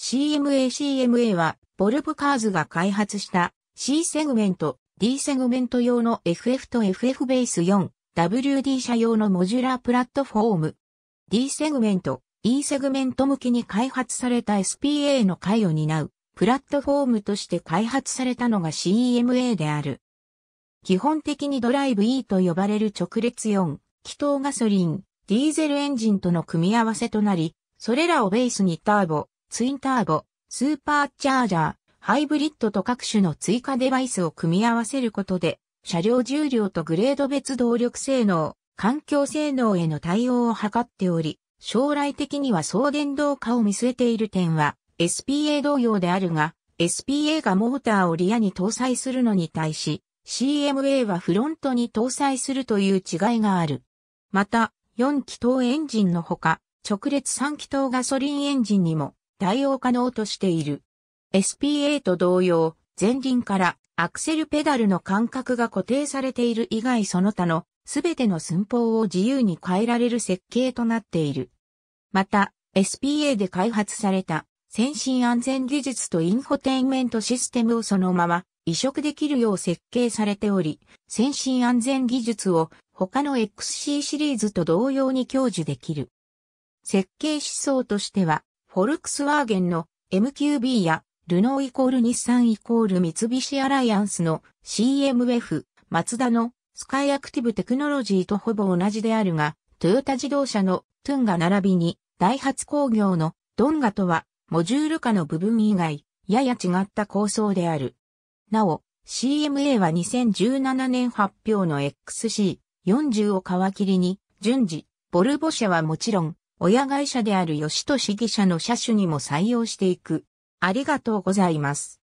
CMACMA は、ボルブカーズが開発した C セグメント、D セグメント用の FF と FF ベース 4WD 社用のモジュラープラットフォーム。D セグメント、E セグメント向きに開発された SPA の回を担うプラットフォームとして開発されたのが c m a である。基本的にドライブ E と呼ばれる直列4、気筒ガソリン、ディーゼルエンジンとの組み合わせとなり、それらをベースにターボ、ツインターボ、スーパーチャージャー、ハイブリッドと各種の追加デバイスを組み合わせることで、車両重量とグレード別動力性能、環境性能への対応を図っており、将来的には送電動化を見据えている点は、SPA 同様であるが、SPA がモーターをリアに搭載するのに対し、CMA はフロントに搭載するという違いがある。また、4気筒エンジンのほか、直列3気筒ガソリンエンジンにも対応可能としている。SPA と同様、前輪からアクセルペダルの間隔が固定されている以外その他のすべての寸法を自由に変えられる設計となっている。また、SPA で開発された先進安全技術とインフォテインメントシステムをそのまま移植できるよう設計されており、先進安全技術を他の XC シリーズと同様に享受できる。設計思想としては、フォルクスワーゲンの MQB やルノーイコール日産イコール三菱アライアンスの CMF、マツダのスカイアクティブテクノロジーとほぼ同じであるが、トヨタ自動車のトゥンガ並びに、ダイハツ工業のドンガとは、モジュール化の部分以外、やや違った構想である。なお、CMA は2017年発表の XC40 を皮切りに、順次、ボルボ社はもちろん、親会社である吉市義社の車種にも採用していく。ありがとうございます。